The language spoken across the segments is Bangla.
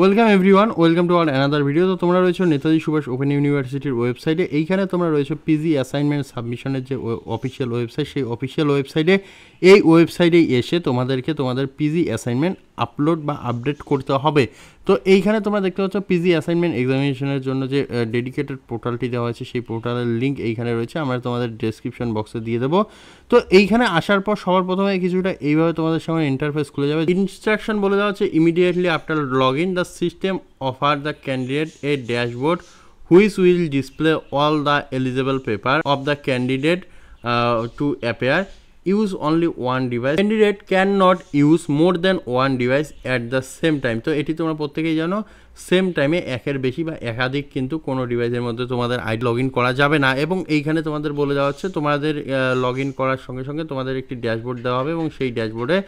welcome everyone welcome to our another video তো তোমরা রয়েছে নেতাজি সুভাষ ওপেন ইউনিভার্সিটির ওয়েবসাইটে এইখানে তোমরা রয়েছে পিজি অ্যাসাইনমেন্ট সাবমিশনের যে অফিসিয়াল ওয়েবসাইট সেই অফিসিয়াল ওয়েবসাইটে এই ওয়েবসাইটে এসে তোমাদেরকে তোমাদের পিজি অ্যাসাইনমেন্ট আপলোড বা আপডেট করতে হবে তো এইখানে তোমরা দেখতে পাচ্ছ পিজি অ্যাসাইনমেন্ট এক্সামিনেশনের জন্য যে ডেডিকেটেড পোর্টালটি দেওয়া হয়েছে সেই পোর্টালের লিঙ্ক এইখানে রয়েছে আমরা তোমাদের ডেসক্রিপশন বক্সে দিয়ে দেবো তো এইখানে আসার পর সবার প্রথমে কিছুটা এইভাবে তোমাদের সামনে ইন্টারফেস খুলে যাবে ইনস্ট্রাকশন বলে দেওয়া হচ্ছে immediately after log in the system offer the candidate a dashboard which will display all the eligible paper of the candidate to appear use only one device candidate can not use more than one device at the same time তো এটি তোমরা প্রত্যেকেই জানো সেম টাইমে একের বেশি বা একাধিক কিন্তু কোনো ডিভাইসের মধ্যে তোমাদের আইড লগ ইন করা যাবে না এবং এইখানে তোমাদের বলে দেওয়া হচ্ছে তোমাদের লগ ইন করার সঙ্গে সঙ্গে তোমাদের একটি ড্যাশবোর্ড দেওয়া হবে এবং সেই ড্যাশবোর্ডে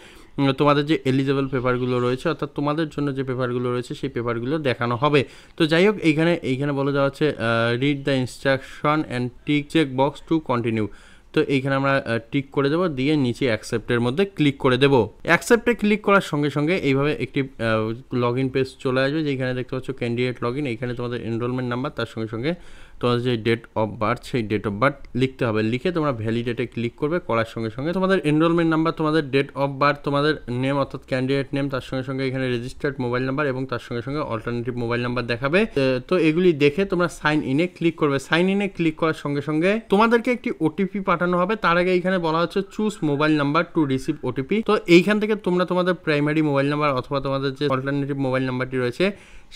তোমাদের যে এলিজেবল পেপারগুলো রয়েছে অর্থাৎ তোমাদের জন্য যে পেপারগুলো রয়েছে সেই পেপারগুলো দেখানো হবে তো যাই হোক এইখানে এইখানে বলে দেওয়া হচ্ছে read the instruction and tick check box to continue তো এইখানে আমরা টিক করে দেবো দিয়ে নিচে অ্যাকসেপ্টের মধ্যে ক্লিক করে দেবো অ্যাকসেপ্টে ক্লিক করার সঙ্গে সঙ্গে এইভাবে একটি লগ ইন পেজ চলে আসবে যেখানে দেখতে পাচ্ছ ক্যান্ডিডেট লগ ইন এইখানে তোমাদের এনরোলমেন্ট নাম্বার তার সঙ্গে সঙ্গে তোমাদের যে ডেট অফ বার্থ সেই ডেট অফ বার্থ লিখতে হবে লিখে তোমরা ভ্যালিডেটে ক্লিক করবে করার সঙ্গে সঙ্গে তোমাদের এনরোলমেন্ট নাম্বার তোমাদের ডেট অফ বার্থ তোমাদের নেম অর্থাৎ ক্যান্ডিডেট নেম তার সঙ্গে সঙ্গে এখানে রেজিস্টার্ড মোবাইল নাম্বার এবং তার সঙ্গে সঙ্গে অল্টারনেটিভ মোবাইল নাম্বার দেখাবে তো এগুলি দেখে তোমরা সাইন ইনে ক্লিক করবে সাইন ইনে ক্লিক করার সঙ্গে সঙ্গে তোমাদেরকে একটি ওটিপি পাঠানো পাঠানো হবে তার আগে এইখানে বলা হচ্ছে choose mobile number to receive OTP তো এইখান থেকে তোমরা তোমাদের প্রাইমারি মোবাইল নাম্বার অথবা তোমাদের যে অল্টারনেটিভ মোবাইল নাম্বারটি রয়েছে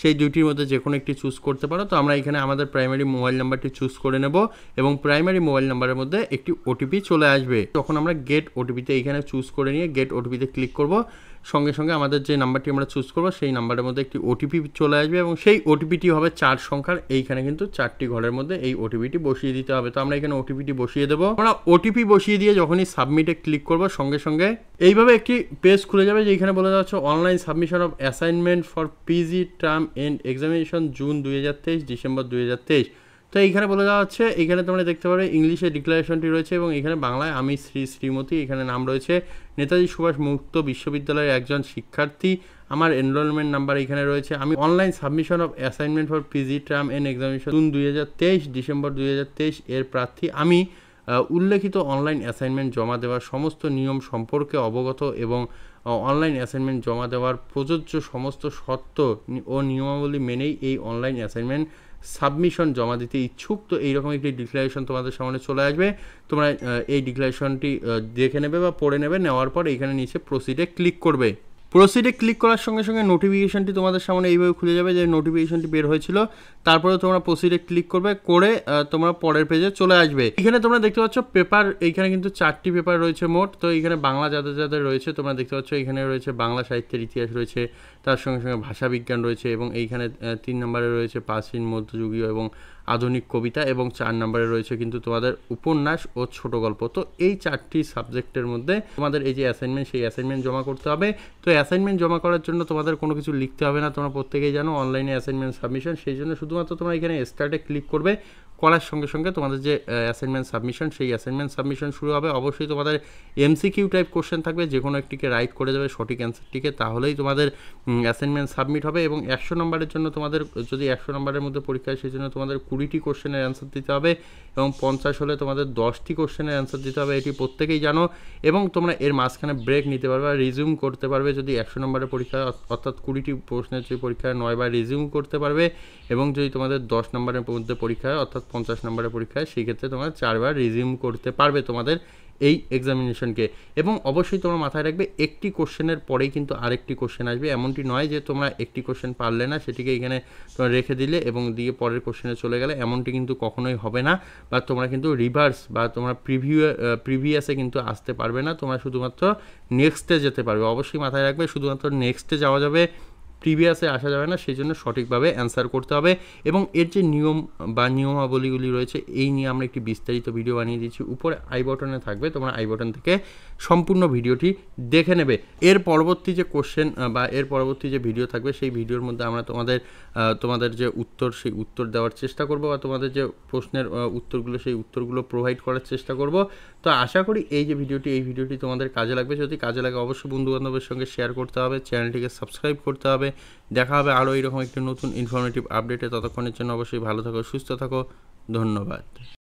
সেই দুইটির মধ্যে যে কোনো একটি চুজ করতে পারো তো আমরা এখানে আমাদের প্রাইমারি মোবাইল নাম্বারটি চুজ করে নেব এবং প্রাইমারি মোবাইল নাম্বারের মধ্যে একটি ওটিপি চলে আসবে তখন আমরা গেট ওটিপিতে এখানে চুজ করে নিয়ে গেট ওটিপিতে ক্লিক করব সঙ্গে সঙ্গে আমাদের যে নাম্বারটি আমরা চুজ করবো সেই নাম্বারের মধ্যে একটি ওটিপি চলে আসবে এবং সেই ওটিপিটি হবে চার সংখ্যার এইখানে কিন্তু চারটি ঘরের মধ্যে এই ওটিপিটি বসিয়ে দিতে হবে তো আমরা এখানে ওটিপিটি বসিয়ে দেবো আমরা ওটিপি বসিয়ে দিয়ে যখনই সাবমিটে ক্লিক করবো সঙ্গে সঙ্গে এইভাবে একটি পেজ খুলে যাবে এখানে বলে যাচ্ছে online submission of assignment for PG term end examination June দুই ডিসেম্বর দুই তো এইখানে বলে দেওয়া হচ্ছে এখানে তোমরা দেখতে পাবে ইংলিশে ডিক্লারেশনটি রয়েছে এবং এখানে বাংলায় আমি শ্রী শ্রীমতী এখানে নাম রয়েছে নেতাজি সুভাষ মুক্ত বিশ্ববিদ্যালয়ের একজন শিক্ষার্থী আমার এনরোলমেন্ট নাম্বার এখানে রয়েছে আমি online submission of assignment for PG term end examination June দুই ডিসেম্বর দুই এর প্রার্থী আমি উল্লেখিত অনলাইন অ্যাসাইনমেন্ট জমা দেওয়ার সমস্ত নিয়ম সম্পর্কে অবগত এবং অনলাইন অ্যাসাইনমেন্ট জমা দেওয়ার প্রযোজ্য সমস্ত শর্ত ও নিয়মাবলী মেনেই এই অনলাইন অ্যাসাইনমেন্ট সাবমিশন জমা দিতে ইচ্ছুক তো এইরকম একটি ডিক্লারেশন তোমাদের সামনে চলে আসবে তোমরা এই ডিক্লারেশনটি দেখে নেবে বা পড়ে নেবে নেওয়ার পর এখানে নিচে প্রসিডে ক্লিক করবে প্রসিডে ক্লিক করার সঙ্গে সঙ্গে নোটিফিকেশানটি তোমাদের সামনে এইভাবে খুলে যাবে যে নোটিফিকেশানটি বের হয়েছিল তারপরে তোমরা প্রসিডে ক্লিক করবে করে তোমরা পরের পেজে চলে আসবে এখানে তোমরা দেখতে পাচ্ছ পেপার এইখানে কিন্তু চারটি পেপার রয়েছে মোট তো এখানে বাংলা যাদের যাদের রয়েছে তোমরা দেখতে পাচ্ছ এখানে রয়েছে বাংলা সাহিত্যের ইতিহাস রয়েছে তার সঙ্গে সঙ্গে ভাষাবিজ্ঞান রয়েছে এবং এইখানে তিন নম্বরে রয়েছে প্রাচীন মধ্যযুগীয় এবং আধুনিক কবিতা এবং চার নম্বরে রয়েছে কিন্তু তোমাদের উপন্যাস ও ছোট গল্প তো এই চারটি সাবজেক্টের মধ্যে তোমাদের এই যে অ্যাসাইনমেন্ট সেই অ্যাসাইনমেন্ট জমা করতে হবে তো অ্যাসাইনমেন্ট জমা করার জন্য তোমাদের কোনো কিছু লিখতে হবে না তোমরা প্রত্যেকেই জানো অনলাইনে অ্যাসাইনমেন্ট সাবমিশন সেই জন্য শুধুমাত্র তোমরা এখানে স্টার্টে ক্লিক করবে করার সঙ্গে সঙ্গে তোমাদের যে অ্যাসাইনমেন্ট সাবমিশন সেই অ্যাসাইনমেন্ট সাবমিশন শুরু হবে অবশ্যই তোমাদের এমসিকিউ টাইপ কোশ্চেন থাকবে যে কোনো একটিকে রাইট করে দেবে সঠিক অ্যান্সারটিকে তাহলেই তোমাদের অ্যাসাইনমেন্ট সাবমিট হবে এবং একশো নম্বরের জন্য তোমাদের যদি একশো নম্বরের মধ্যে পরীক্ষা হয় সেই জন্য তোমাদের কুড়ি কুড়িটি কোশ্চেনের অ্যান্সার দিতে হবে এবং পঞ্চাশ হলে তোমাদের দশটি কোশ্চেনের অ্যান্সার দিতে হবে এটি প্রত্যেকেই জানো এবং তোমরা এর মাঝখানে ব্রেক নিতে পারবে আর রিজিউম করতে পারবে যদি একশো নম্বরের পরীক্ষা অর্থাৎ কুড়িটি প্রশ্নের যদি পরীক্ষায় নয়বার রিজিউম করতে পারবে এবং যদি তোমাদের দশ নম্বরের মধ্যে পরীক্ষা হয় অর্থাৎ পঞ্চাশ নম্বরের পরীক্ষায় সেক্ষেত্রে তোমরা চারবার রিজিউম করতে পারবে তোমাদের এই এক্সামিনেশনকে এবং অবশ্যই তোমরা মাথায় রাখবে একটি কোশ্চেনের পরেই কিন্তু আরেকটি কোশ্চেন আসবে এমনটি নয় যে তোমরা একটি কোশ্চেন পারলে না সেটিকে এখানে তোমরা রেখে দিলে এবং দিয়ে পরের কোশ্চেনে চলে গেলে এমনটি কিন্তু কখনোই হবে না বা তোমরা কিন্তু রিভার্স বা তোমরা প্রিভিউ প্রিভিয়াসে কিন্তু আসতে পারবে না তোমরা শুধুমাত্র নেক্সটে যেতে পারবে অবশ্যই মাথায় রাখবে শুধুমাত্র নেক্সটে যাওয়া যাবে প্রিভিয়াসে আসা যাবে না সেই জন্য সঠিকভাবে অ্যান্সার করতে হবে এবং এর যে নিয়ম বা নিয়মাবলীগুলি রয়েছে এই নিয়ে আমরা একটি বিস্তারিত ভিডিও বানিয়ে দিচ্ছি উপরে আই বটনে থাকবে তোমরা আই বটন থেকে সম্পূর্ণ ভিডিওটি দেখে নেবে এর পরবর্তী যে কোশ্চেন বা এর পরবর্তী যে ভিডিও থাকবে সেই ভিডিওর মধ্যে আমরা তোমাদের তোমাদের যে উত্তর সেই উত্তর দেওয়ার চেষ্টা করব বা তোমাদের যে প্রশ্নের উত্তরগুলো সেই উত্তরগুলো প্রোভাইড করার চেষ্টা করব তো আশা করি এই যে ভিডিওটি এই ভিডিওটি তোমাদের কাজে লাগবে যদি কাজে লাগে অবশ্যই বন্ধুবান্ধবের সঙ্গে শেয়ার করতে হবে চ্যানেলটিকে সাবস্ক্রাইব করতে হবে হবে দেখা হবে আরও এরকম একটি নতুন ইনফরমেটিভ আপডেটে ততক্ষণের জন্য অবশ্যই ভালো থাকো সুস্থ থাকো ধন্যবাদ